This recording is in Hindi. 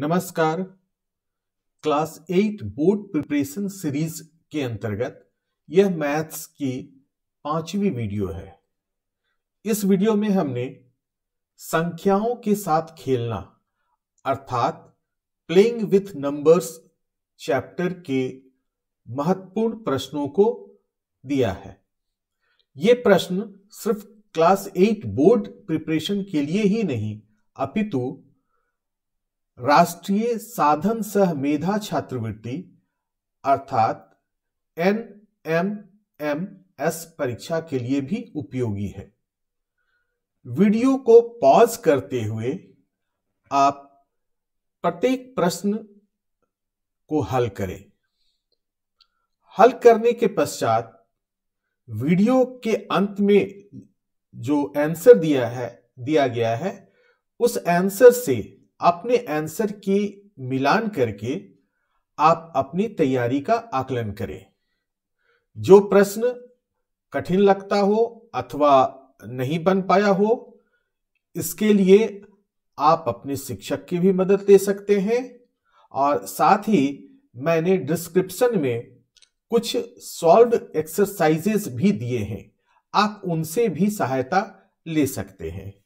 नमस्कार class eight board preparation series के अंतर्गत यह मैथ्स की पांचवी वीडियो है इस वीडियो में हमने संख्याओं के साथ खेलना अर्थात प्लेइंग विथ नंबर्स चैप्टर के महत्वपूर्ण प्रश्नों को दिया है ये प्रश्न सिर्फ क्लास एट बोर्ड प्रिपरेशन के लिए ही नहीं अपितु राष्ट्रीय साधन सह मेधा छात्रवृत्ति अर्थात एन एम एम एस परीक्षा के लिए भी उपयोगी है वीडियो को पॉज करते हुए आप प्रत्येक प्रश्न को हल करें हल करने के पश्चात वीडियो के अंत में जो आंसर दिया है दिया गया है उस आंसर से अपने आंसर की मिलान करके आप अपनी तैयारी का आकलन करें जो प्रश्न कठिन लगता हो अथवा नहीं बन पाया हो इसके लिए आप अपने शिक्षक की भी मदद ले सकते हैं और साथ ही मैंने डिस्क्रिप्शन में कुछ सॉल्व एक्सरसाइजेज भी दिए हैं आप उनसे भी सहायता ले सकते हैं